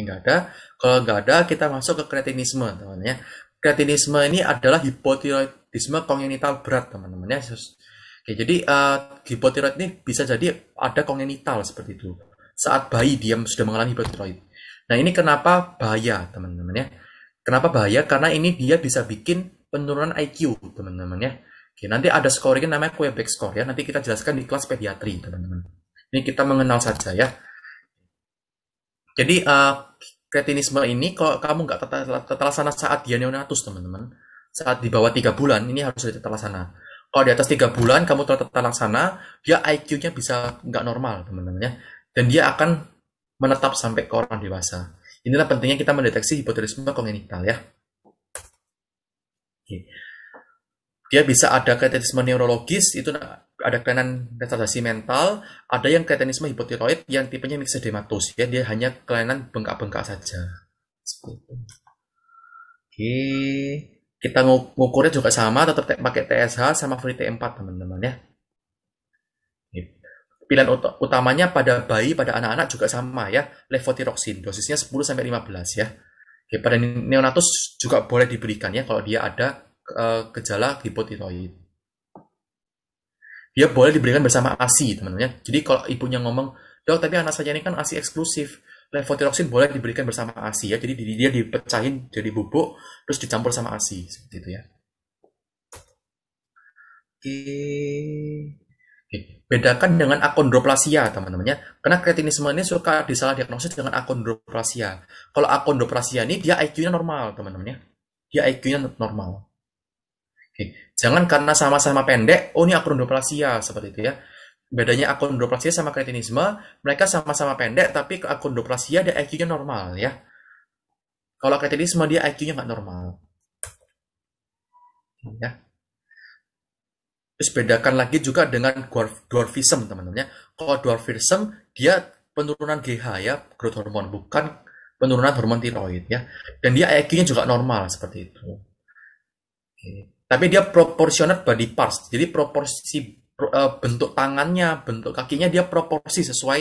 ini nggak ada. Kalau nggak ada, kita masuk ke kretinisme, teman-teman ya. Kretinisme ini adalah hipotiroidisme kongenital berat, teman-teman ya. Oke, jadi uh, hipotiroid ini bisa jadi ada kongenital seperti itu. Saat bayi dia sudah mengalami hipotiroid. Nah, ini kenapa bahaya, teman-teman ya. Kenapa bahaya? Karena ini dia bisa bikin penurunan IQ, teman-teman ya. Oke, nanti ada scoring namanya Quebec score ya. Nanti kita jelaskan di kelas pediatri, teman-teman. Ini kita mengenal saja ya. Jadi uh, kretinisme ini kalau kamu nggak terlaksana saat dia neonatus teman-teman, saat di bawah tiga bulan ini harus sudah terlaksana. Kalau di atas tiga bulan kamu terlaksana, dia IQ-nya bisa nggak normal teman-teman ya, dan dia akan menetap sampai ke orang dewasa. Inilah pentingnya kita mendeteksi hipotirisme kongenital ya. Dia bisa ada kretinisme neurologis itu ada kelainan retardasi mental, ada yang kretinisme hipotiroid yang tipenya miksedematus ya dia hanya kelainan bengkak-bengkak saja. Oke, kita ngukurnya juga sama, tetap pakai TSH sama free t 4 teman-teman ya. Pilihan ut utamanya pada bayi, pada anak-anak juga sama ya, levotiroxin dosisnya 10 sampai 15 ya. Oke, pada neonatus juga boleh diberikan ya kalau dia ada uh, gejala hipotiroid dia boleh diberikan bersama ASI teman-teman ya. Jadi kalau ibunya ngomong, dok tapi anak saya ini kan ASI eksklusif, levotiroxin boleh diberikan bersama ASI ya. Jadi dia dipecahin jadi bubuk, terus dicampur sama ASI seperti itu ya. Oke. Oke. Bedakan dengan akondroplasia teman teman ya. Karena kretinisme ini suka disalah diagnosis dengan akondroplasia. Kalau akondroplasia ini dia IQ-nya normal teman teman ya. Dia IQ-nya normal. Oke. Jangan karena sama-sama pendek, oh ini akondroplasia seperti itu ya. Bedanya akondroplasia sama kretinisme, mereka sama-sama pendek tapi ke akondroplasia dia IQ-nya normal ya. Kalau kretinisme dia IQ-nya nggak normal. Ya. Terus bedakan lagi juga dengan dwarf, dwarfism teman-teman ya. Kalau dwarfism dia penurunan GH ya, growth hormone, bukan penurunan hormon tiroid ya. Dan dia IQ-nya juga normal seperti itu. Oke tapi dia proporsional body parts jadi proporsi eh, bentuk tangannya bentuk kakinya dia proporsi sesuai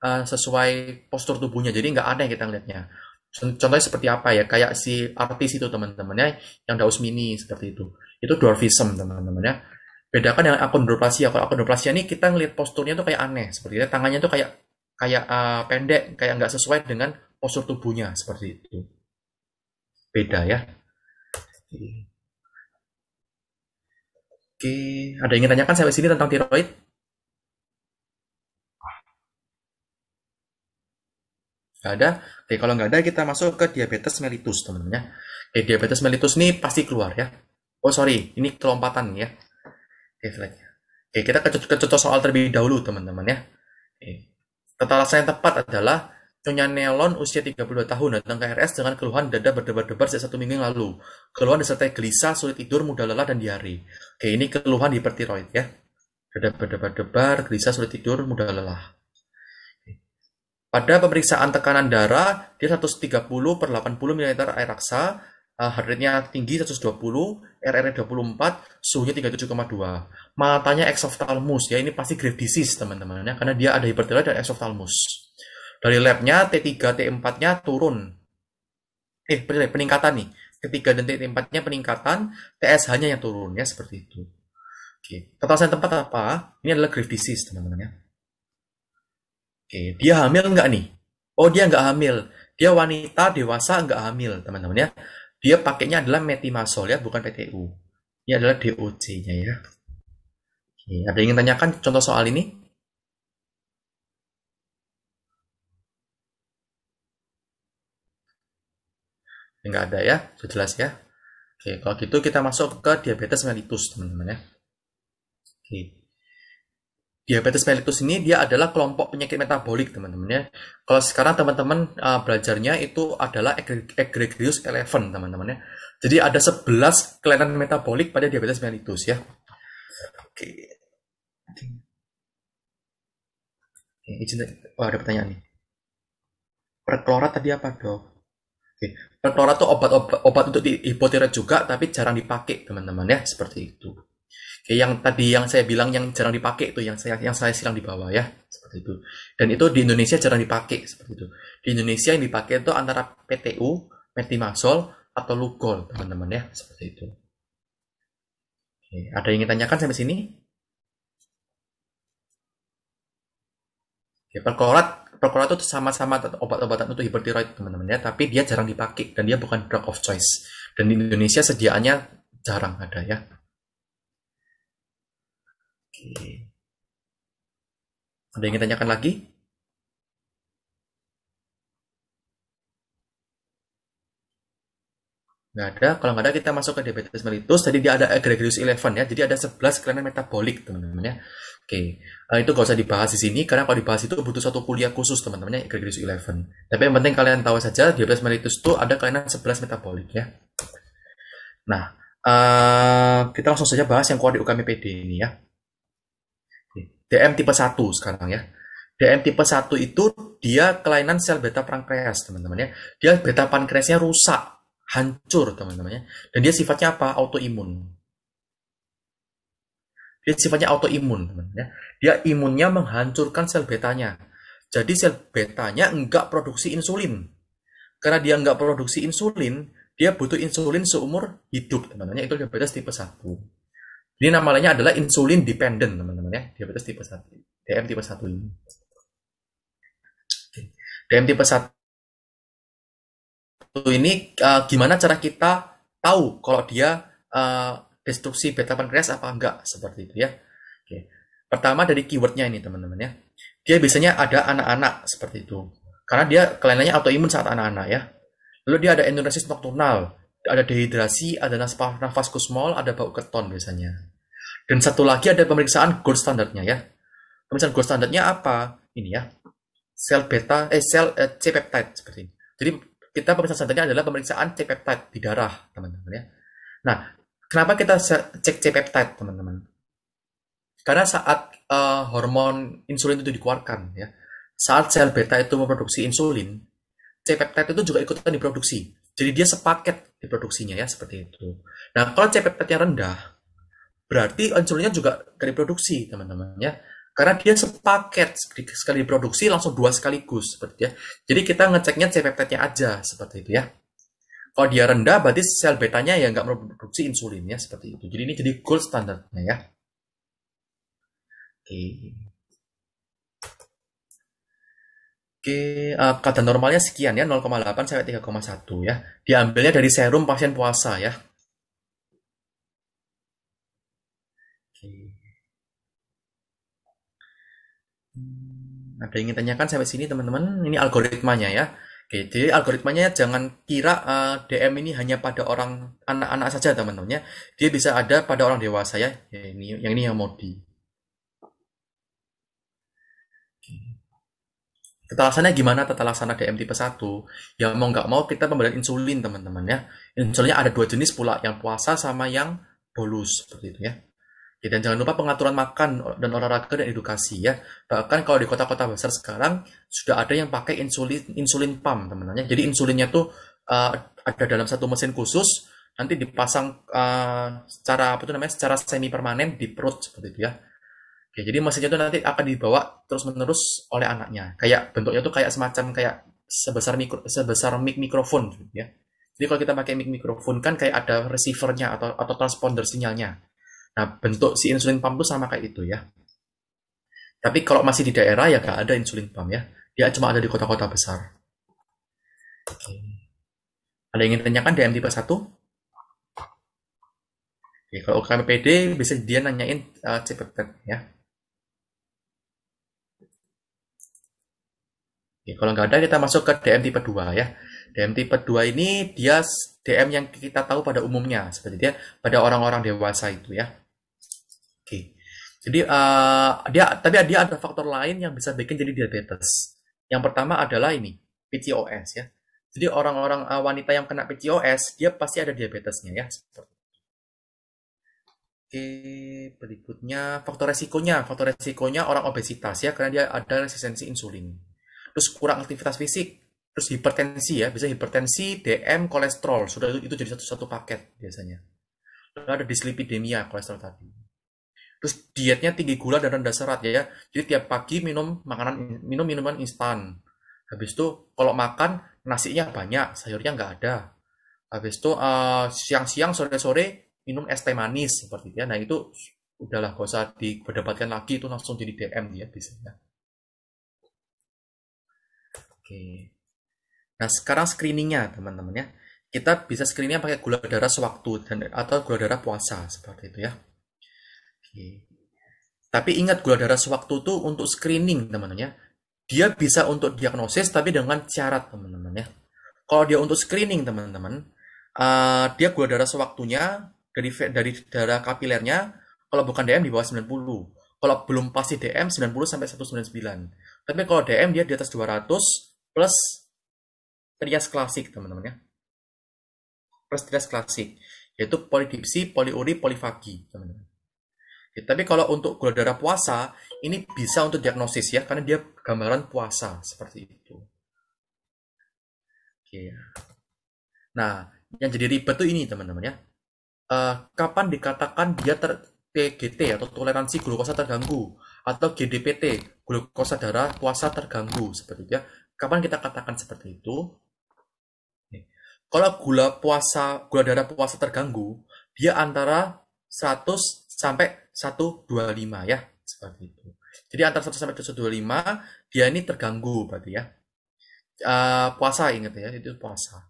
eh, sesuai postur tubuhnya jadi nggak ada yang kita lihatnya contohnya seperti apa ya kayak si artis itu teman-temannya yang daus mini seperti itu itu dwarfism teman-teman ya bedakan dengan akondroplasia kalau akondroplasia ini kita ngelihat posturnya tuh kayak aneh seperti itu tangannya tuh kayak kayak uh, pendek kayak nggak sesuai dengan postur tubuhnya seperti itu beda ya Oke, ada yang ingin tanyakan sampai sini tentang tiroid? Gak ada? Oke, kalau nggak ada kita masuk ke diabetes mellitus, teman-teman ya. Oke, diabetes mellitus ini pasti keluar ya. Oh, sorry, ini kelompatan ya. Oke, selanjutnya. Oke, kita ke, ke contoh soal terlebih dahulu, teman-teman ya. Oke. Tata saya yang tepat adalah Nyonya Nelon usia 32 tahun datang ke RS dengan keluhan dada berdebar-debar sejak satu minggu yang lalu. Keluhan disertai gelisah, sulit tidur, mudah lelah, dan diare. Oke, ini keluhan hipertiroid ya. Dada berdebar-debar, gelisah, sulit tidur, mudah lelah. Pada pemeriksaan tekanan darah, dia 130 per 80 ml air raksa, eh, heart rate-nya tinggi 120, RR 24, suhunya 37,2. Matanya exophthalmus ya, ini pasti grave disease teman-teman ya, karena dia ada hipertiroid dan exophthalmus. Dari labnya T3, T4-nya turun. Eh, peningkatan nih. T3 dan T4-nya peningkatan, TSH-nya yang turun ya seperti itu. Oke, ketasan tempat apa? Ini adalah grave disease, teman-teman ya. Oke, dia hamil nggak nih? Oh, dia nggak hamil. Dia wanita dewasa nggak hamil, teman-teman ya. Dia pakainya adalah metimazol ya, bukan PTU. Ini adalah DOC-nya ya. Oke, ada yang ingin tanyakan contoh soal ini? Enggak ada ya, sudah jelas ya. Oke, kalau gitu kita masuk ke diabetes mellitus, teman-teman ya. Oke. Diabetes mellitus ini dia adalah kelompok penyakit metabolik, teman-teman ya. Kalau sekarang teman-teman uh, belajarnya itu adalah egregius eleven teman-teman ya. Jadi ada 11 kelainan metabolik pada diabetes mellitus ya. Oke. Oke, izin, oh, ada pertanyaan nih. Perklorat tadi apa dok? Pentora itu obat-obat obat untuk hipotiroid juga tapi jarang dipakai teman-teman ya seperti itu. Oke, yang tadi yang saya bilang yang jarang dipakai itu yang saya yang saya silang di bawah ya seperti itu. Dan itu di Indonesia jarang dipakai seperti itu. Di Indonesia yang dipakai itu antara PTU, metimazol atau lugol teman-teman ya seperti itu. Oke, ada yang ingin tanyakan sampai sini? Oke, perkorat Procola itu sama-sama obat-obatan untuk hipertiroid teman-teman ya, tapi dia jarang dipakai dan dia bukan drug of choice. Dan di Indonesia sediaannya jarang ada ya. Oke. Ada yang ditanyakan lagi? Nggak ada. Kalau nggak ada kita masuk ke diabetes mellitus. Tadi dia ada egregious 11 ya. Jadi ada 11 kelainan metabolik teman-teman ya. Oke. Uh, itu nggak usah dibahas di sini karena kalau dibahas itu butuh satu kuliah khusus teman-teman ya egregious 11. Tapi yang penting kalian tahu saja diabetes mellitus itu ada kelainan 11 metabolik ya. Nah, uh, kita langsung saja bahas yang keluar di UKMPD ini ya. DM tipe 1 sekarang ya. DM tipe 1 itu dia kelainan sel beta pankreas teman-teman ya. Dia beta pankreasnya rusak hancur teman-teman ya. Dan dia sifatnya apa? Autoimun. Dia sifatnya autoimun teman-teman ya. Dia imunnya menghancurkan sel betanya. Jadi sel betanya enggak produksi insulin. Karena dia enggak produksi insulin, dia butuh insulin seumur hidup teman-teman ya. Itu diabetes tipe 1. Ini namanya adalah insulin dependent teman-teman ya. Diabetes tipe 1. DM tipe 1 ini. DM tipe 1 ini uh, gimana cara kita tahu kalau dia uh, destruksi beta pankreas apa enggak seperti itu ya. Oke. Pertama dari keywordnya ini teman-teman ya. Dia biasanya ada anak-anak seperti itu. Karena dia kelainannya autoimun saat anak-anak ya. Lalu dia ada enuresis nokturnal, ada dehidrasi, ada nafas kusmol, ada bau keton biasanya. Dan satu lagi ada pemeriksaan gold standarnya ya. Pemeriksaan gold standarnya apa? Ini ya. Sel beta eh sel eh, C peptide seperti ini. Jadi kita pemeriksaan selanjutnya adalah pemeriksaan C-peptide di darah, teman-teman ya. Nah, kenapa kita cek C-peptide, teman-teman? Karena saat uh, hormon insulin itu dikeluarkan ya, saat sel beta itu memproduksi insulin, C-peptide itu juga ikutan diproduksi. Jadi dia sepaket diproduksinya ya, seperti itu. Nah, kalau C-peptide-nya rendah, berarti insulinnya juga diproduksi, teman-teman ya karena dia sepaket sekali diproduksi langsung dua sekaligus seperti ya. Jadi kita ngeceknya C peptide-nya aja seperti itu ya. Kalau dia rendah berarti sel betanya ya nggak memproduksi insulinnya seperti itu. Jadi ini jadi gold standarnya ya. Oke. Oke, uh, eh, kadar normalnya sekian ya, 0,8 sampai 3,1 ya. Diambilnya dari serum pasien puasa ya. Ada nah, yang ingin tanyakan sampai sini teman-teman? Ini algoritmanya ya. Oke, jadi algoritmanya jangan kira uh, eh, DM ini hanya pada orang anak-anak saja teman-teman ya. Dia bisa ada pada orang dewasa ya. ya ini, yang ini yang mau di. Tata gimana tata laksana DM tipe 1? Ya mau nggak mau kita pemberian insulin teman-teman ya. Insulinnya ada dua jenis pula, yang puasa sama yang bolus seperti itu ya. Ya, dan jangan lupa pengaturan makan dan olahraga dan edukasi ya. Bahkan kalau di kota-kota besar sekarang sudah ada yang pakai insulin insulin pump teman-teman. Jadi insulinnya tuh uh, ada dalam satu mesin khusus nanti dipasang uh, secara apa itu namanya secara semi permanen di perut seperti itu ya. Oke, jadi mesinnya itu nanti akan dibawa terus menerus oleh anaknya. Kayak bentuknya tuh kayak semacam kayak sebesar mikro sebesar mic mikrofon gitu ya. Jadi kalau kita pakai mic mikrofon kan kayak ada receivernya atau atau transponder sinyalnya. Nah, bentuk si insulin pump itu sama kayak itu ya. Tapi kalau masih di daerah ya gak ada insulin pump ya. Dia cuma ada di kota-kota besar. Oke. Ada yang ingin tanyakan DM tipe 1? Oke, kalau PD bisa dia nanyain uh, eh, CPT ya. Oke, kalau nggak ada kita masuk ke DM tipe 2 ya. DM tipe 2 ini dia DM yang kita tahu pada umumnya seperti dia pada orang-orang dewasa itu ya. Oke. Jadi uh, dia tapi dia ada faktor lain yang bisa bikin jadi diabetes. Yang pertama adalah ini PCOS ya. Jadi orang-orang uh, wanita yang kena PCOS dia pasti ada diabetesnya ya. Oke, berikutnya faktor resikonya. Faktor resikonya orang obesitas ya karena dia ada resistensi insulin. Terus kurang aktivitas fisik, terus hipertensi ya, bisa hipertensi, DM, kolesterol. Sudah itu, itu jadi satu satu paket biasanya. Lalu ada dislipidemia kolesterol tadi terus dietnya tinggi gula dan rendah serat ya jadi tiap pagi minum makanan minum minuman instan habis itu kalau makan nasinya banyak sayurnya nggak ada habis itu siang eh, siang-siang sore-sore minum es teh manis seperti itu ya. nah itu udahlah gak usah diperdebatkan lagi itu langsung jadi DM dia biasanya oke nah sekarang screeningnya teman-teman ya kita bisa screeningnya pakai gula darah sewaktu dan atau gula darah puasa seperti itu ya Okay. Iya. Tapi ingat gula darah sewaktu itu untuk screening teman-teman ya. Dia bisa untuk diagnosis tapi dengan syarat teman-teman ya. Kalau dia untuk screening teman-teman, uh, dia gula darah sewaktunya dari dari darah kapilernya kalau bukan DM di bawah 90 kalau belum pasti DM 90 sampai 199. Tapi kalau DM dia di atas 200 plus trias klasik, teman-teman ya. Plus trias klasik, yaitu polidipsi, poliuri, polifagi, teman-teman. Tapi kalau untuk gula darah puasa, ini bisa untuk diagnosis ya, karena dia gambaran puasa seperti itu. Oke. Ya. Nah, yang jadi ribet tuh ini teman-teman ya. Uh, kapan dikatakan dia ter TGT atau toleransi glukosa terganggu atau GDPT glukosa darah puasa terganggu seperti itu ya. Kapan kita katakan seperti itu? Kalau gula puasa gula darah puasa terganggu, dia antara 100 sampai 125 ya seperti itu. Jadi antara 1 sampai 125 dia ini terganggu berarti ya. Uh, puasa ingat ya itu puasa.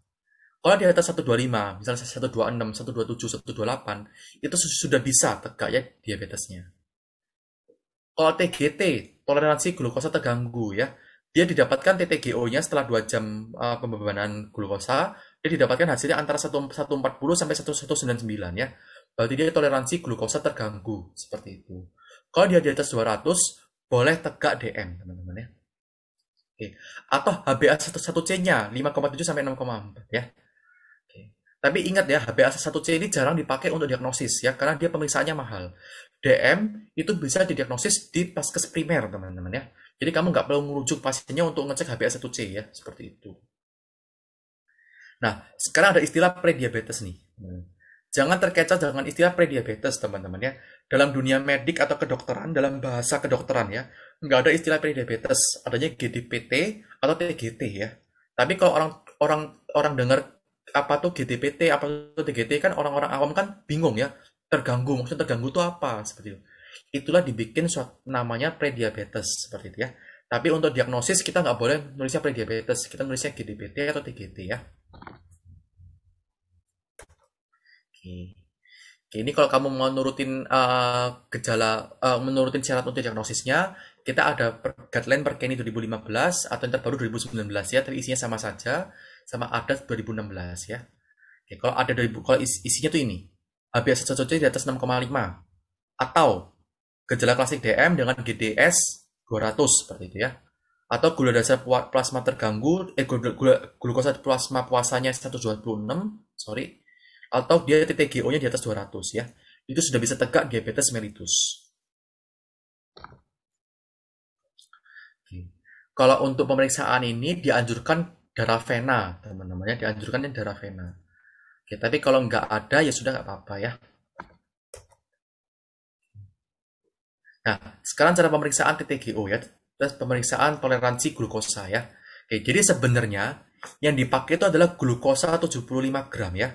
Kalau di atas 125, misalnya 126, 127, 128, itu sudah bisa tegak ya diabetesnya. Kalau TGT, toleransi glukosa terganggu ya, dia didapatkan TTGO-nya setelah 2 jam uh, eh, pembebanan glukosa, dia didapatkan hasilnya antara 140 sampai 199 ya berarti dia toleransi glukosa terganggu seperti itu. Kalau dia di atas 200, boleh tegak DM, teman-teman ya. Oke. Atau HbA 1C-nya 5,7 sampai 6,4 ya. Oke. Tapi ingat ya, HbA 1C ini jarang dipakai untuk diagnosis ya, karena dia pemeriksaannya mahal. DM itu bisa didiagnosis di paskes primer, teman-teman ya. Jadi kamu nggak perlu merujuk pasiennya untuk ngecek HbA 1C ya, seperti itu. Nah, sekarang ada istilah prediabetes nih. Jangan terkecoh dengan istilah prediabetes, teman-teman ya. Dalam dunia medik atau kedokteran, dalam bahasa kedokteran ya, nggak ada istilah prediabetes, adanya GDPT atau TGT ya. Tapi kalau orang orang orang dengar apa tuh GDPT, apa tuh TGT kan orang-orang awam kan bingung ya, terganggu. Maksudnya terganggu itu apa seperti itu. Itulah dibikin suatu, namanya prediabetes seperti itu ya. Tapi untuk diagnosis kita nggak boleh nulisnya prediabetes, kita nulisnya GDPT atau TGT ya. Oke. Oke, ini kalau kamu mau nurutin uh, gejala, uh, menurutin syarat untuk diagnosisnya, kita ada per, guideline Perkeni 2015 atau yang terbaru 2019 ya, tapi isinya sama saja, sama ada 2016 ya. Oke, kalau ada 2000, kalau is, isinya tuh ini, biasa cocoknya di atas 6,5 atau gejala klasik DM dengan GDS 200 seperti itu ya. Atau gula dasar plasma terganggu, eh gula, gula, glukosa plasma puasanya 126, sorry, atau dia TTGO-nya di atas 200 ya, itu sudah bisa tegak diabetes mellitus. Kalau untuk pemeriksaan ini dianjurkan darah vena, teman-teman ya, dianjurkan yang darah vena. Oke, tapi kalau nggak ada ya sudah nggak apa-apa ya. Nah, sekarang cara pemeriksaan TTGO ya, terus pemeriksaan toleransi glukosa ya. Oke, jadi sebenarnya yang dipakai itu adalah glukosa 75 gram ya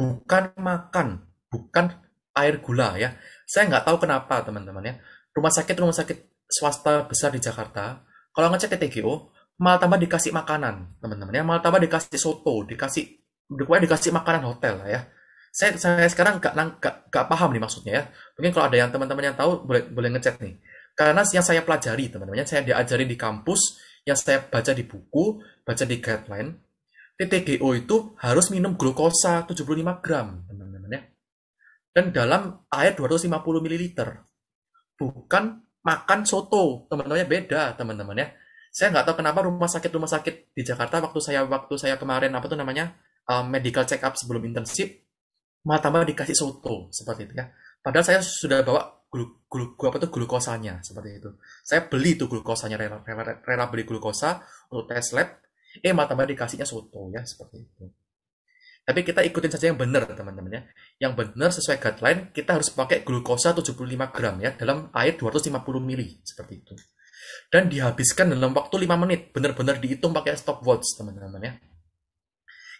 bukan makan, bukan air gula ya. Saya nggak tahu kenapa teman-teman ya. Rumah sakit rumah sakit swasta besar di Jakarta, kalau ngecek TGO, malah tambah dikasih makanan teman-teman ya, malah tambah dikasih soto, dikasih berkuah dikasih makanan hotel lah ya. Saya saya sekarang nggak nggak nggak paham nih maksudnya ya. Mungkin kalau ada yang teman-teman yang tahu boleh boleh ngecek nih. Karena yang saya pelajari teman-teman, ya, saya diajari di kampus, yang saya baca di buku, baca di guideline, TTGO itu harus minum glukosa 75 gram, teman-teman ya. Dan dalam air 250 ml. Bukan makan soto, teman-teman ya beda, teman-teman ya. Saya nggak tahu kenapa rumah sakit-rumah sakit di Jakarta waktu saya waktu saya kemarin apa tuh namanya uh, medical check up sebelum intensif malah tambah dikasih soto seperti itu ya. Padahal saya sudah bawa glu, glu, glu apa tuh glukosanya seperti itu. Saya beli tuh glukosanya rela, rela, rela beli glukosa untuk tes lab eh mata mata-mata dikasihnya soto ya seperti itu tapi kita ikutin saja yang benar teman-teman ya yang benar sesuai guideline kita harus pakai glukosa 75 gram ya dalam air 250 mili seperti itu dan dihabiskan dalam waktu 5 menit benar-benar dihitung pakai stopwatch teman-teman ya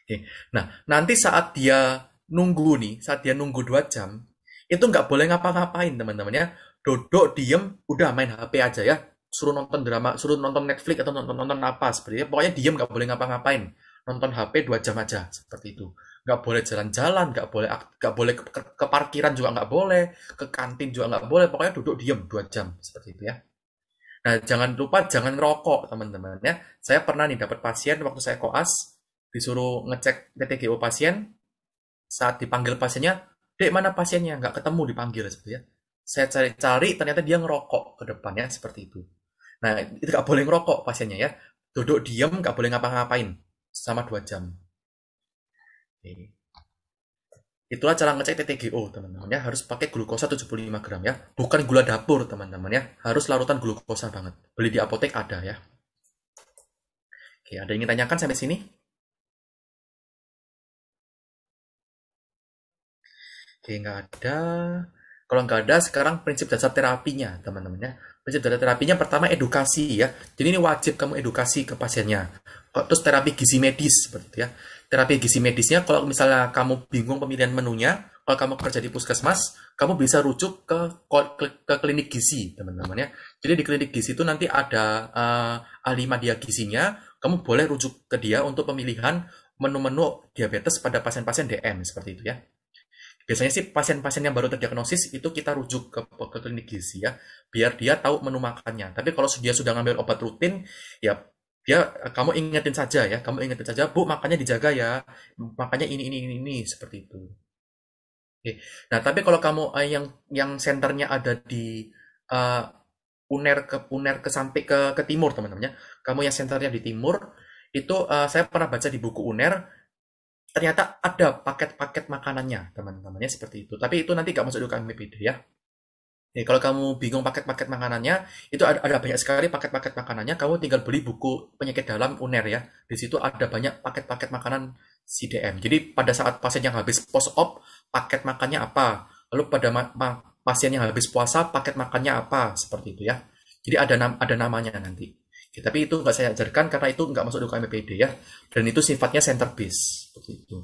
Oke. nah nanti saat dia nunggu nih saat dia nunggu 2 jam itu nggak boleh ngapa-ngapain teman-teman ya dodok diem udah main HP aja ya suruh nonton drama, suruh nonton Netflix atau nonton nonton apa seperti itu. Pokoknya diem nggak boleh ngapa-ngapain, nonton HP dua jam aja seperti itu. Nggak boleh jalan-jalan, nggak boleh nggak boleh ke, ke, ke parkiran juga nggak boleh, ke kantin juga nggak boleh. Pokoknya duduk diem dua jam seperti itu ya. Nah jangan lupa jangan rokok teman-teman ya. Saya pernah nih dapat pasien waktu saya koas disuruh ngecek TTGO pasien saat dipanggil pasiennya, dek mana pasiennya nggak ketemu dipanggil seperti itu ya. Saya cari-cari ternyata dia ngerokok ke depannya seperti itu. Nah, itu gak boleh ngerokok pasiennya ya. Duduk diam, gak boleh ngapa-ngapain sama dua jam. Oke. Itulah cara ngecek TTGO, teman-teman ya. Harus pakai glukosa 75 gram ya. Bukan gula dapur, teman-teman ya. Harus larutan glukosa banget. Beli di apotek ada ya. Oke, ada yang ingin tanyakan sampai sini? Oke, nggak ada. Kalau nggak ada, sekarang prinsip dasar terapinya, teman-teman ya. Prinsip dasar terapinya pertama edukasi ya. Jadi ini wajib kamu edukasi ke pasiennya. Terus terapi gizi medis seperti itu ya. Terapi gizi medisnya kalau misalnya kamu bingung pemilihan menunya, kalau kamu kerja di puskesmas, kamu bisa rujuk ke ke klinik gizi, teman-teman ya. Jadi di klinik gizi itu nanti ada uh, ahli media gizinya, kamu boleh rujuk ke dia untuk pemilihan menu-menu diabetes pada pasien-pasien DM seperti itu ya biasanya sih pasien-pasien yang baru terdiagnosis itu kita rujuk ke, ke klinik gizi ya biar dia tahu menu makannya tapi kalau dia sudah ngambil obat rutin ya dia kamu ingetin saja ya kamu ingetin saja bu makannya dijaga ya makannya ini ini ini ini seperti itu Oke. nah tapi kalau kamu uh, yang yang senternya ada di uh, uner ke uner ke sampai ke ke timur teman-temannya kamu yang senternya di timur itu uh, saya pernah baca di buku uner ternyata ada paket-paket makanannya teman-temannya seperti itu tapi itu nanti gak masuk di KMPD ya Ya, kalau kamu bingung paket-paket makanannya, itu ada, ada banyak sekali paket-paket makanannya. Kamu tinggal beli buku penyakit dalam UNER ya. Di situ ada banyak paket-paket makanan CDM. Jadi pada saat pasien yang habis post op, paket makannya apa? Lalu pada ma ma pasien yang habis puasa, paket makannya apa? Seperti itu ya. Jadi ada nam ada namanya nanti. Ya, tapi itu nggak saya ajarkan karena itu nggak masuk di UKMPD ya. Dan itu sifatnya center base. Begitu.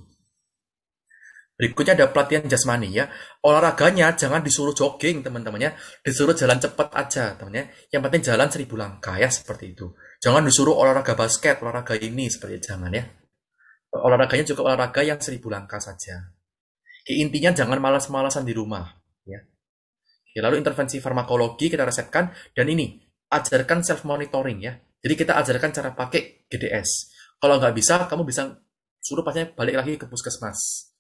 Berikutnya ada pelatihan jasmani ya. Olahraganya jangan disuruh jogging teman-temannya, disuruh jalan cepat aja temannya. Yang penting jalan seribu langkah ya seperti itu. Jangan disuruh olahraga basket, olahraga ini seperti itu. jangan ya. Olahraganya juga olahraga yang seribu langkah saja. Ya, intinya jangan malas-malasan di rumah ya. ya lalu intervensi farmakologi kita resepkan dan ini ajarkan self monitoring ya. Jadi kita ajarkan cara pakai GDS. Kalau nggak bisa, kamu bisa suruh pasnya balik lagi ke puskesmas.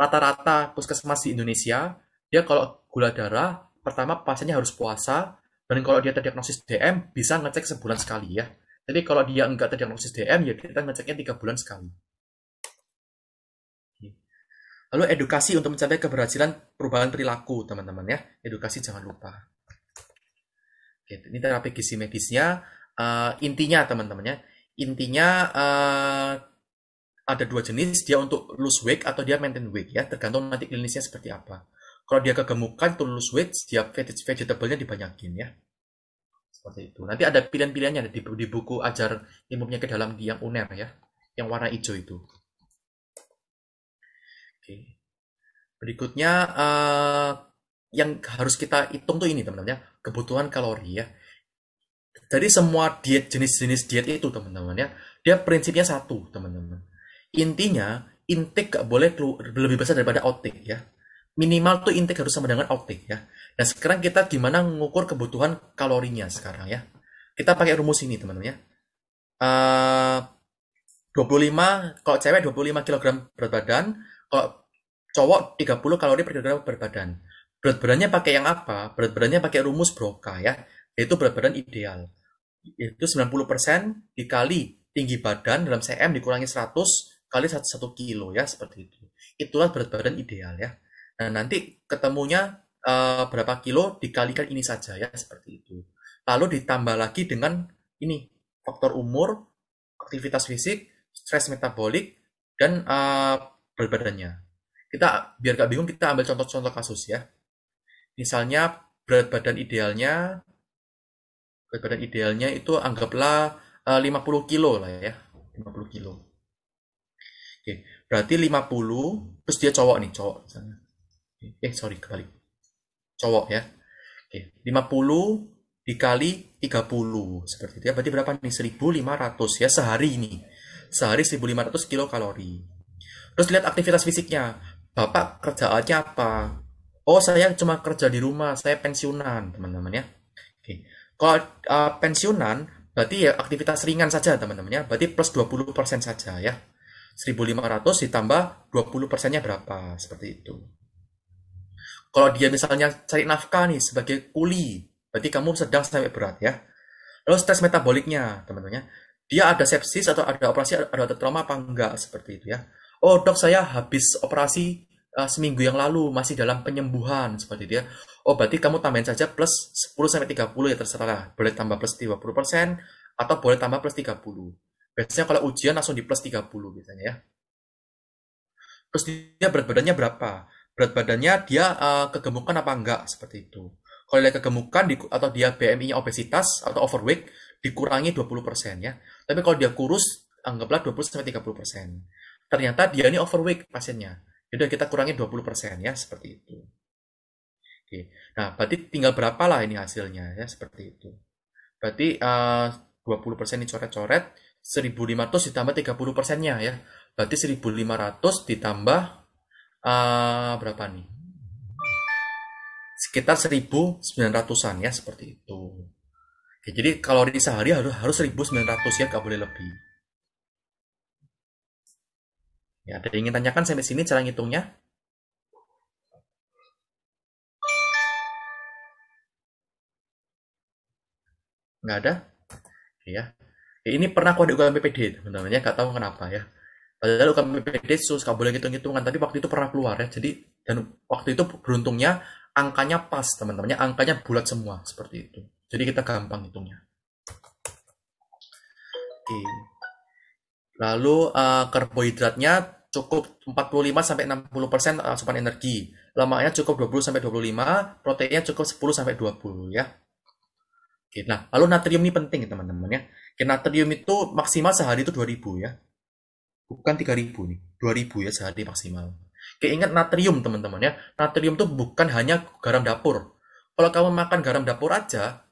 Rata-rata puskesmas di Indonesia, dia kalau gula darah, pertama pasiennya harus puasa, dan kalau dia terdiagnosis DM, bisa ngecek sebulan sekali ya. Jadi kalau dia nggak terdiagnosis DM, ya kita ngeceknya tiga bulan sekali. Lalu edukasi untuk mencapai keberhasilan perubahan perilaku, teman-teman ya. Edukasi jangan lupa. Gitu. Ini terapi gizi medisnya. Uh, intinya teman-temannya, intinya uh, ada dua jenis, dia untuk lose weight atau dia maintain weight ya, tergantung nanti klinisnya seperti apa. Kalau dia kegemukan untuk lose weight, dia vegetable-nya dibanyakin ya. Seperti itu. Nanti ada pilihan-pilihannya di, di buku ajar ilmu penyakit dalam yang UNER ya, yang warna hijau itu. Oke. Berikutnya uh, yang harus kita hitung tuh ini teman-teman ya kebutuhan kalori ya jadi semua diet jenis-jenis diet itu teman-teman ya dia prinsipnya satu teman-teman intinya intake gak boleh lebih besar daripada outtake ya minimal tuh intake harus sama dengan outtake ya nah sekarang kita gimana mengukur kebutuhan kalorinya sekarang ya kita pakai rumus ini teman-teman ya eh, uh, 25 kalau cewek 25 kg berat badan kalau cowok 30 kalori per kilogram berat badan berat badannya pakai yang apa? Berat badannya pakai rumus Broca ya, yaitu berat badan ideal. Itu 90% dikali tinggi badan dalam cm dikurangi 100 kali 1 kilo ya, seperti itu. Itulah berat badan ideal ya. Nah, nanti ketemunya uh, berapa kilo dikalikan ini saja ya, seperti itu. Lalu ditambah lagi dengan ini, faktor umur, aktivitas fisik, stres metabolik, dan uh, berat badannya. Kita biar gak bingung kita ambil contoh-contoh kasus ya. Misalnya berat badan idealnya berat badan idealnya itu anggaplah eh, uh, 50 kilo lah ya, 50 kilo. Oke, berarti 50 terus dia cowok nih, cowok misalnya. Eh, sorry, kebalik. Cowok ya. Oke, 50 dikali 30 seperti itu ya. Berarti berapa nih? 1500 ya sehari ini. Sehari 1500 kalori. Terus lihat aktivitas fisiknya. Bapak kerjaannya apa? oh saya cuma kerja di rumah saya pensiunan teman-teman ya Oke. kalau uh, pensiunan berarti ya aktivitas ringan saja teman-teman ya berarti plus 20% saja ya 1500 ditambah 20 persennya berapa seperti itu kalau dia misalnya cari nafkah nih sebagai kuli berarti kamu sedang sampai berat ya lalu stres metaboliknya teman-teman ya dia ada sepsis atau ada operasi ada trauma apa enggak seperti itu ya oh dok saya habis operasi uh, seminggu yang lalu masih dalam penyembuhan seperti dia. Ya. Oh, berarti kamu tambahin saja plus 10 sampai 30 ya terserah. Boleh tambah plus 30% atau boleh tambah plus 30. Biasanya kalau ujian langsung di plus 30 biasanya ya. Terus dia berat badannya berapa? Berat badannya dia uh, kegemukan apa enggak seperti itu. Kalau dia kegemukan di, atau dia BMI-nya obesitas atau overweight dikurangi 20% ya. Tapi kalau dia kurus anggaplah 20 sampai 30%. Ternyata dia ini overweight pasiennya Yaudah kita kurangi 20% ya, seperti itu. Oke. Nah, berarti tinggal berapa lah ini hasilnya ya, seperti itu. Berarti uh, 20% ini coret 1500 ditambah 30 persennya ya. Berarti 1500 ditambah uh, berapa nih? Sekitar 1900-an ya, seperti itu. Oke, jadi kalori sehari harus harus 1900 ya, nggak boleh lebih. Ya, ada yang ingin tanyakan sampai sini cara ngitungnya? Nggak ada? Ya. ini pernah kode UKM PPD, teman-teman ya, nggak tahu kenapa ya. Padahal UKM PPD sus, nggak boleh hitung-hitungan, tapi waktu itu pernah keluar ya. Jadi, dan waktu itu beruntungnya angkanya pas, teman-temannya, angkanya bulat semua, seperti itu. Jadi kita gampang hitungnya. Oke. Lalu uh, karbohidratnya cukup 45 sampai 60% persen eh, asupan energi. Lemaknya cukup 20 sampai 25, proteinnya cukup 10 sampai 20 ya. Oke, nah, lalu natrium ini penting teman-teman ya. Oke, natrium itu maksimal sehari itu 2000 ya. Bukan 3000 nih, 2000 ya sehari maksimal. Oke, ingat natrium teman-teman ya. Natrium itu bukan hanya garam dapur. Kalau kamu makan garam dapur aja,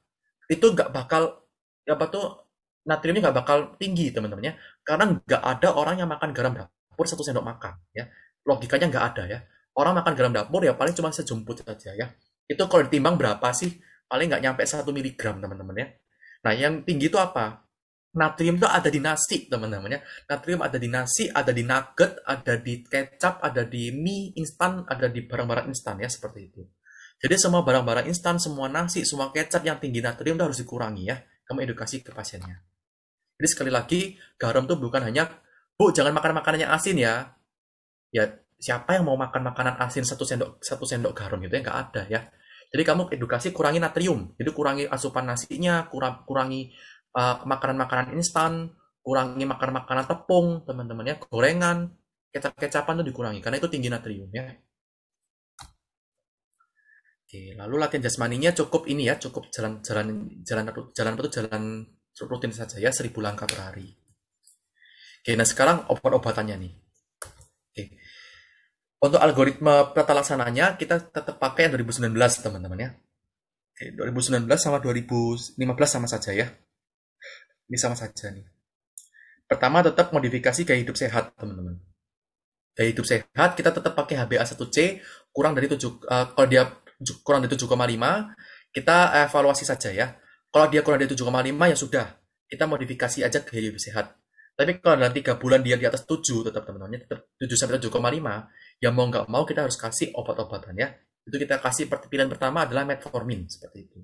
itu nggak bakal apa tuh natriumnya nggak bakal tinggi teman-teman ya. Karena nggak ada orang yang makan garam dapur dapur satu sendok makan ya logikanya nggak ada ya orang makan garam dapur ya paling cuma sejumput saja ya itu kalau ditimbang berapa sih paling nggak nyampe satu miligram teman-teman ya nah yang tinggi itu apa natrium itu ada di nasi teman-teman ya natrium ada di nasi ada di nugget ada di kecap ada di mie instan ada di barang-barang instan ya seperti itu jadi semua barang-barang instan, semua nasi, semua kecap yang tinggi natrium itu harus dikurangi ya. Kamu edukasi ke pasiennya. Jadi sekali lagi, garam itu bukan hanya Bu, jangan makan makanan yang asin ya. Ya, siapa yang mau makan makanan asin satu sendok satu sendok garam itu ya nggak ada ya. Jadi kamu edukasi kurangi natrium, jadi kurangi asupan nasinya, kurang, kurangi makanan makanan-makanan instan, kurangi makan-makanan tepung, teman-teman ya, gorengan, kecap-kecapan itu dikurangi karena itu tinggi natrium ya. Oke, lalu latihan jasmaninya cukup ini ya, cukup jalan jalan jalan jalan itu jalan rutin saja ya, 1000 langkah per hari. Oke, nah sekarang obat-obatannya nih. Oke. Untuk algoritma tata kita tetap pakai yang 2019 teman-teman ya. Oke, 2019 sama 2015 sama saja ya. Ini sama saja nih. Pertama tetap modifikasi gaya hidup sehat teman-teman. Gaya hidup sehat kita tetap pakai HbA1c kurang dari 7 uh, eh, kalau dia kurang dari 7,5 kita evaluasi saja ya. Kalau dia kurang dari 7,5 ya sudah, kita modifikasi aja gaya hidup sehat. Tapi kalau nanti tiga bulan dia di atas 7 tetap teman-temannya tetap 7 sampai 7,5 ya mau nggak mau kita harus kasih obat-obatan ya. Itu kita kasih pilihan pertama adalah metformin seperti itu.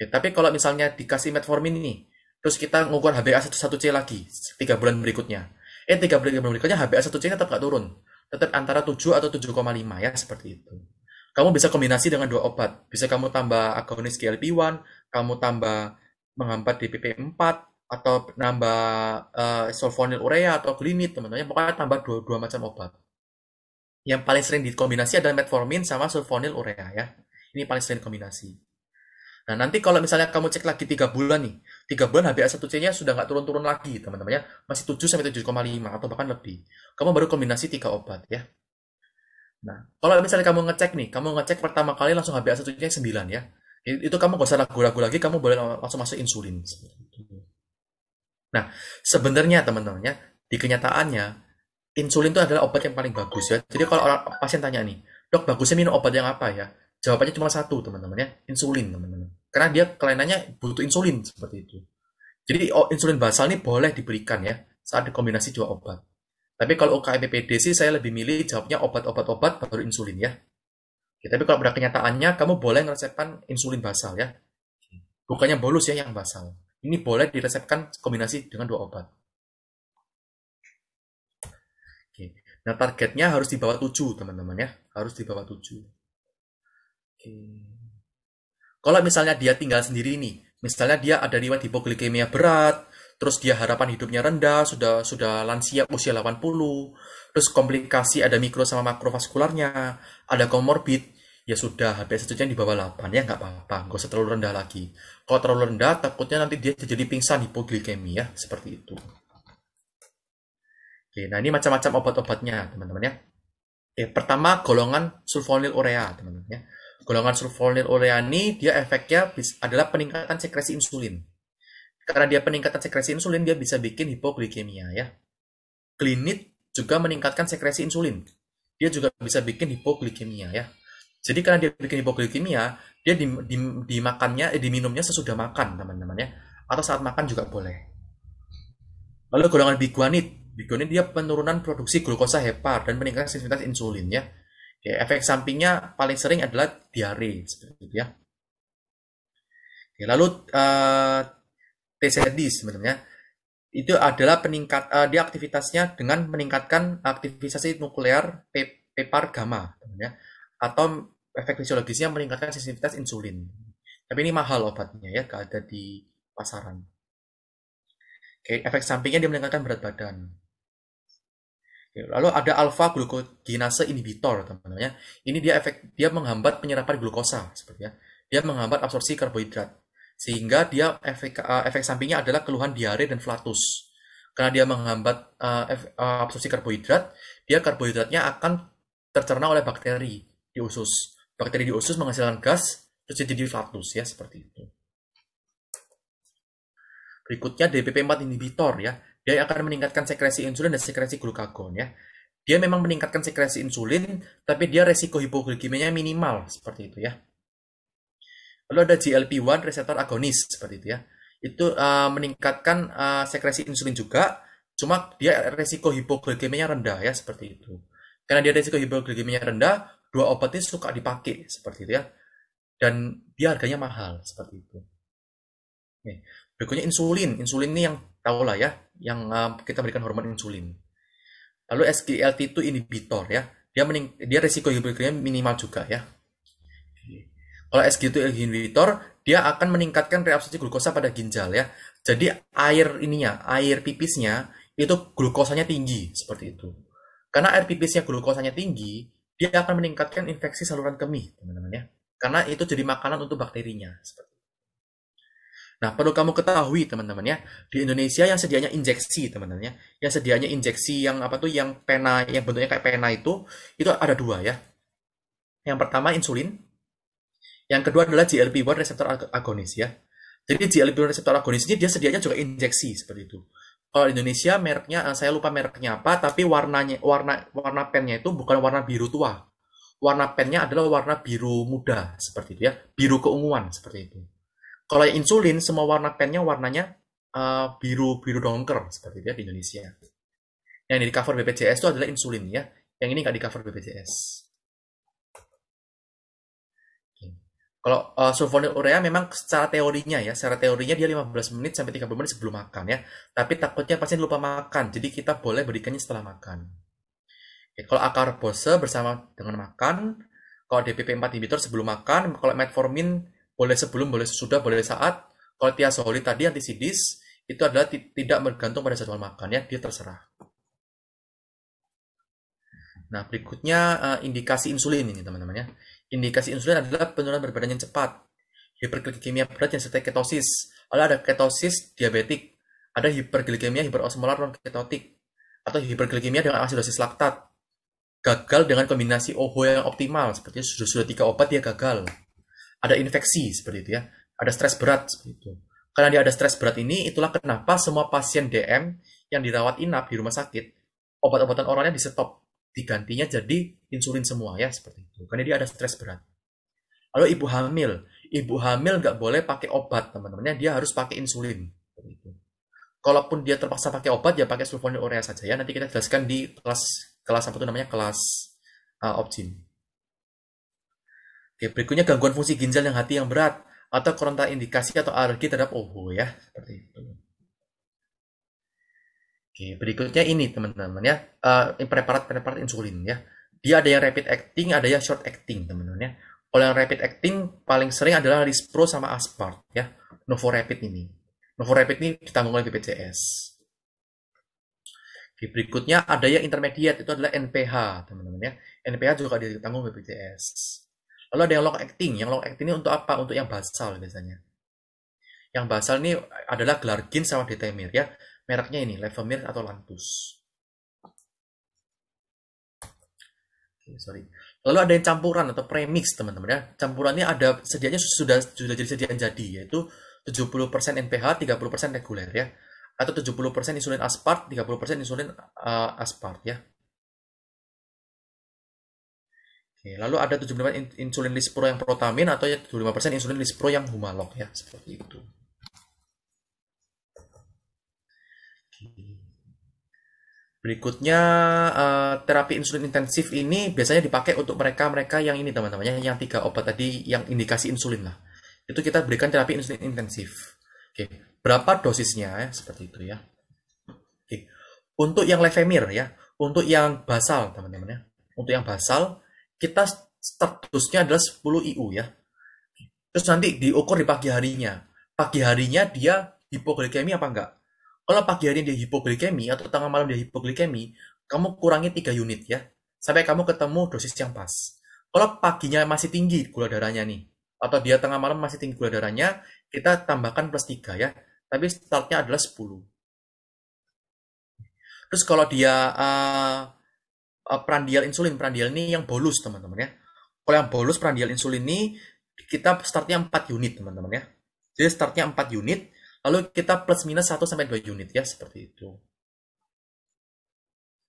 Ya, tapi kalau misalnya dikasih metformin ini, terus kita ngukur HbA 1C lagi 3 bulan berikutnya. Eh tiga bulan berikutnya HbA 1C tetap nggak turun, tetap antara 7 atau 7,5 ya seperti itu. Kamu bisa kombinasi dengan dua obat. Bisa kamu tambah agonis GLP-1, kamu tambah menghambat DPP-4, atau nambah uh, sulfonil urea atau glimit teman-teman pokoknya tambah dua, dua macam obat yang paling sering dikombinasi adalah metformin sama sulfonil urea ya ini paling sering kombinasi nah nanti kalau misalnya kamu cek lagi tiga bulan nih tiga bulan HbA1c nya sudah nggak turun-turun lagi teman-teman ya masih 7 sampai 7,5 atau bahkan lebih kamu baru kombinasi tiga obat ya nah kalau misalnya kamu ngecek nih kamu ngecek pertama kali langsung HbA1c nya 9 ya itu kamu gak usah ragu-ragu lagi kamu boleh langsung masuk insulin Nah, sebenarnya teman-teman ya, di kenyataannya insulin itu adalah obat yang paling bagus ya. Jadi kalau orang pasien tanya nih, dok bagusnya minum obat yang apa ya? Jawabannya cuma satu teman-teman ya, insulin teman-teman. Karena dia kelainannya butuh insulin seperti itu. Jadi oh, insulin basal ini boleh diberikan ya saat dikombinasi dua obat. Tapi kalau UKMPPD sih saya lebih milih jawabnya obat-obat-obat baru insulin ya. ya. Tapi kalau pada kenyataannya kamu boleh ngeresepkan insulin basal ya. Bukannya bolus ya yang basal. Ini boleh diresepkan kombinasi dengan dua obat. Oke. Nah, targetnya harus di bawah 7, teman-teman ya. Harus di bawah 7. Oke. Kalau misalnya dia tinggal sendiri nih, misalnya dia ada riwayat hipoglikemia berat, terus dia harapan hidupnya rendah, sudah sudah lansia usia 80, terus komplikasi ada mikro sama makrovaskularnya, ada komorbid, ya sudah hba 1 nya di bawah 8 ya nggak apa-apa, nggak usah terlalu rendah lagi. Kalau terlalu rendah, takutnya nanti dia jadi pingsan hipoglikemia seperti itu. Oke, nah ini macam-macam obat-obatnya, teman-teman ya. Eh, pertama golongan sulfonil urea, teman-teman ya. Golongan sulfonil urea ini dia efeknya adalah peningkatan sekresi insulin. Karena dia peningkatan sekresi insulin, dia bisa bikin hipoglikemia ya. Klinit juga meningkatkan sekresi insulin. Dia juga bisa bikin hipoglikemia ya. Jadi karena dia bikin hipoglikemia, dia di, di, dimakannya, eh, diminumnya sesudah makan teman-teman ya, atau saat makan juga boleh. Lalu golongan biguanit, biguanit dia penurunan produksi glukosa hepar dan meningkatkan sensitivitas insulin ya. Oke, efek sampingnya paling sering adalah diare seperti ya. Oke, lalu uh, eh, TCD sebenarnya itu adalah peningkat uh, dia aktivitasnya dengan meningkatkan aktivisasi nuklear pepar gamma ya atau efek fisiologisnya meningkatkan sensitivitas insulin. Tapi ini mahal obatnya ya, gak ada di pasaran. Oke, efek sampingnya dia meningkatkan berat badan. Oke, lalu ada alfa glukoginase inhibitor, teman-teman ya. Ini dia efek dia menghambat penyerapan glukosa seperti ya. Dia menghambat absorpsi karbohidrat sehingga dia efek eh, efek sampingnya adalah keluhan diare dan flatus. Karena dia menghambat uh, absorpsi karbohidrat, dia karbohidratnya akan tercerna oleh bakteri di usus bakteri di usus menghasilkan gas, terus jadi flatus ya, seperti itu. Berikutnya DPP4 inhibitor ya, dia akan meningkatkan sekresi insulin dan sekresi glukagon ya. Dia memang meningkatkan sekresi insulin, tapi dia resiko hipoglikeminya minimal seperti itu ya. Lalu ada GLP-1 reseptor agonis seperti itu ya. Itu uh, meningkatkan uh, sekresi insulin juga, cuma dia resiko hipoglikeminya rendah ya seperti itu. Karena dia resiko hipoglikeminya rendah, dua obat ini suka dipakai seperti itu ya dan dia harganya mahal seperti itu. Nih, berikutnya insulin. Insulin ini yang tahu lah ya, yang uh, kita berikan hormon insulin. Lalu sglt itu inhibitor ya, dia mening dia resiko hipoglikemia minimal juga ya. Kalau sglt inhibitor, dia akan meningkatkan reabsorpsi glukosa pada ginjal ya. Jadi air ininya, air pipisnya itu glukosanya tinggi seperti itu. Karena air pipisnya glukosanya tinggi, dia akan meningkatkan infeksi saluran kemih, teman-teman ya. Karena itu jadi makanan untuk bakterinya. Seperti Nah, perlu kamu ketahui, teman-teman ya, di Indonesia yang sedianya injeksi, teman-teman ya, yang sedianya injeksi yang apa tuh, yang pena, yang bentuknya kayak pena itu, itu ada dua ya. Yang pertama insulin, yang kedua adalah GLP-1 reseptor agonis ya. Jadi GLP-1 reseptor agonis ini dia sedianya juga injeksi seperti itu kalau eh, Indonesia mereknya eh, saya lupa mereknya apa tapi warnanya warna warna pennya itu bukan warna biru tua warna pennya adalah warna biru muda seperti itu ya biru keunguan seperti itu kalau insulin semua warna pennya warnanya uh, biru biru dongker seperti itu ya di Indonesia yang di cover BPJS itu adalah insulin ya yang ini nggak di cover BPJS Kalau uh, urea memang secara teorinya ya, secara teorinya dia 15 menit sampai 30 menit sebelum makan ya. Tapi takutnya pasien lupa makan, jadi kita boleh berikannya setelah makan. Oke, kalau akar pose bersama dengan makan, kalau DPP 4 inhibitor sebelum makan, kalau metformin boleh sebelum, boleh sudah, boleh saat. Kalau tiazolid tadi antisidis itu adalah tidak bergantung pada jadwal makan ya, dia terserah. Nah, berikutnya eh, indikasi insulin ini teman-teman ya. Indikasi insulin adalah penurunan berat badan yang cepat, hiperglikemia berat yang disertai ketosis. Lalu ada ketosis diabetik, ada hiperglikemia hiperosmolar non ketotik, atau hiperglikemia dengan asidosis laktat. Gagal dengan kombinasi OHO yang optimal, seperti sudah sudah tiga obat dia gagal. Ada infeksi seperti itu ya, ada stres berat seperti itu. Karena dia ada stres berat ini, itulah kenapa semua pasien DM yang dirawat inap di rumah sakit, obat-obatan orangnya di stop digantinya jadi insulin semua ya seperti itu karena dia ada stres berat lalu ibu hamil ibu hamil nggak boleh pakai obat teman-temannya dia harus pakai insulin seperti itu kalaupun dia terpaksa pakai obat ya pakai sulfonylurea saja ya nanti kita jelaskan di kelas kelas apa itu namanya kelas uh, eh, opsin oke berikutnya gangguan fungsi ginjal yang hati yang berat atau kontra indikasi atau alergi terhadap OHO ya seperti itu Oke, berikutnya ini teman-teman ya, uh, preparat-preparat insulin ya. Dia ada yang rapid acting, ada yang short acting teman-teman ya. Kalau yang rapid acting paling sering adalah Rispro sama Aspart ya, Novo rapid ini. Novo rapid ini ditanggung oleh BPJS. Oke, berikutnya ada yang intermediate itu adalah NPH teman-teman ya. NPH juga ditanggung BPJS. Lalu ada yang long acting, yang long acting ini untuk apa? Untuk yang basal biasanya. Yang basal ini adalah glargin sama detemir ya mereknya ini Levemir atau Lantus okay, sorry lalu ada yang campuran atau premix teman-teman ya campurannya ada sedianya sudah sudah jadi sediaan jadi yaitu 70% NPH 30% reguler ya atau 70% insulin aspart 30% insulin uh, aspart ya Oke, lalu ada 75 insulin lispro yang protamin atau 75% ya insulin lispro yang humalog ya, seperti itu. Berikutnya uh, terapi insulin intensif ini biasanya dipakai untuk mereka-mereka yang ini teman-temannya yang tiga obat tadi yang indikasi insulin lah. Itu kita berikan terapi insulin intensif. Oke, berapa dosisnya ya? seperti itu ya. Oke. Untuk yang levemir ya, untuk yang basal teman-teman ya. Untuk yang basal kita statusnya adalah 10 IU ya. Terus nanti diukur di pagi harinya. Pagi harinya dia hipoglikemi apa enggak? Kalau pagi hari dia hipoglikemi atau tengah malam dia hipoglikemi, kamu kurangi 3 unit ya. Sampai kamu ketemu dosis yang pas. Kalau paginya masih tinggi gula darahnya nih, atau dia tengah malam masih tinggi gula darahnya, kita tambahkan plus 3 ya. Tapi startnya adalah 10. Terus kalau dia uh, uh, prandial insulin, prandial ini yang bolus teman-teman ya. Kalau yang bolus prandial insulin ini kita startnya 4 unit teman-teman ya. Jadi startnya 4 unit, Lalu kita plus minus 1 sampai 2 unit ya, seperti itu.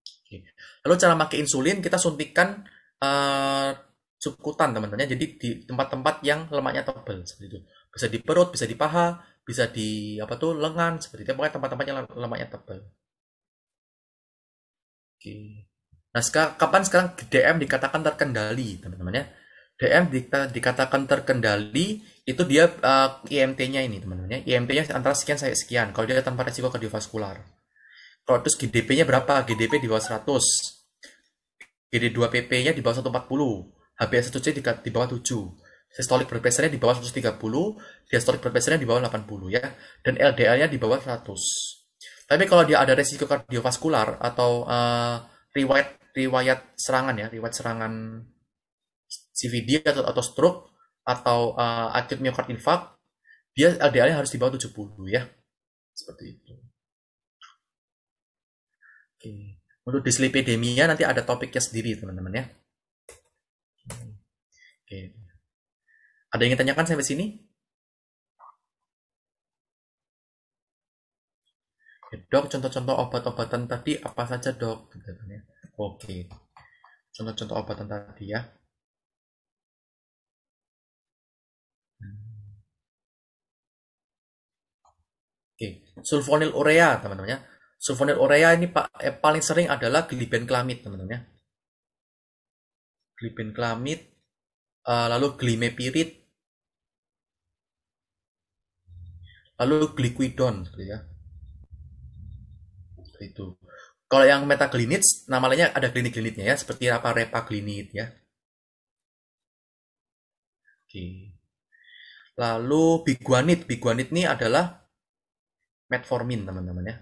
Oke. Lalu cara pakai insulin kita suntikan uh, eh, subkutan teman-teman ya. Jadi di tempat-tempat yang lemaknya tebal seperti itu. Bisa di perut, bisa di paha, bisa di apa tuh lengan seperti itu. Ya, pokoknya tempat-tempat yang lemaknya tebal. Oke. Nah, sekarang, kapan sekarang DM dikatakan terkendali, teman-teman ya? DM dikatakan terkendali itu dia uh, eh, IMT-nya ini teman-teman ya. IMT-nya antara sekian saya sekian. Kalau dia tanpa resiko kardiovaskular. Kalau terus GDP-nya berapa? GDP di bawah 100. GD2PP-nya di bawah 140. HbA1c di, di bawah 7. Systolic blood di bawah 130, diastolic blood di bawah 80 ya. Dan LDL-nya di bawah 100. Tapi kalau dia ada resiko kardiovaskular atau uh, riwayat riwayat serangan ya, riwayat serangan CVD atau, atau stroke atau uh, acute myocard infarct, dia ldl harus di bawah 70 ya. Seperti itu. Oke. Untuk dislipidemia nanti ada topiknya sendiri teman-teman ya. Oke. Ada yang ingin tanyakan sampai sini? Dok, contoh-contoh obat-obatan tadi apa saja dok? Gitu kan ya. Oke. Contoh-contoh obatan tadi ya. Oke, sulfonil urea, teman-teman ya. Sulfonil urea ini pak eh, paling sering adalah glibenklamid, teman-teman ya. Glibenklamid, uh, eh, lalu glimepirid, lalu glikuidon, gitu ya. Itu. Kalau yang metaglinid, namanya ada klinik-kliniknya ya, seperti apa repaglinid ya. Oke. Lalu biguanid, biguanid ini adalah metformin teman-teman ya.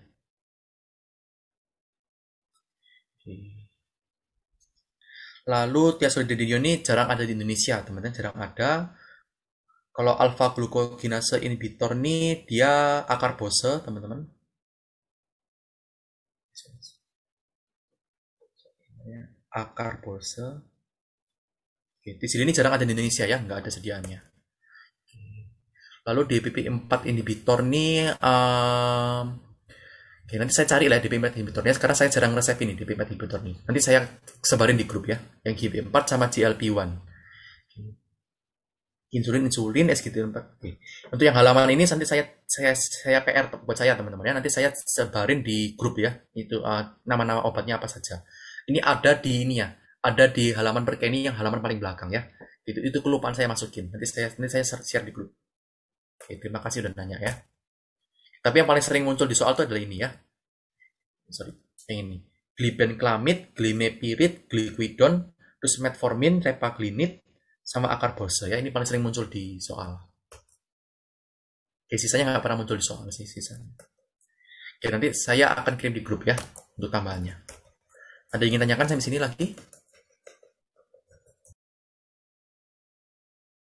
Lalu tiazolidinil ini jarang ada di Indonesia, teman-teman, jarang ada. Kalau alfa glukokinase inhibitor ini dia akar bose, teman-teman. Akar bose. Oke, di sini jarang ada di Indonesia ya, nggak ada sediaannya. Lalu DPP 4 inhibitor nih um, ya nanti saya cari lah DPP 4 inhibitornya sekarang saya jarang resep ini DPP 4 inhibitor nih. Nanti saya sebarin di grup ya yang GP4 sama GLP1. Insulin insulin SGT4. Oke. Untuk yang halaman ini nanti saya saya saya PR buat saya teman-teman ya. Nanti saya sebarin di grup ya. Itu nama eh, nama-nama obatnya apa saja. Ini ada di ini ya. Ada di halaman berkeni yang halaman paling belakang ya. Itu itu kelupaan saya masukin. Nanti saya nanti saya share di grup. Oke, terima kasih udah nanya ya. Tapi yang paling sering muncul di soal itu adalah ini ya. Sorry, yang ini. Glibenklamid, glimepirid, gliquidon, terus metformin, repaglinid sama akar bose ya. Ini paling sering muncul di soal. Oke, sisanya nggak pernah muncul di soal sih sisanya. Oke, nanti saya akan kirim di grup ya untuk tambahannya. Ada yang ingin tanyakan sampai sini lagi?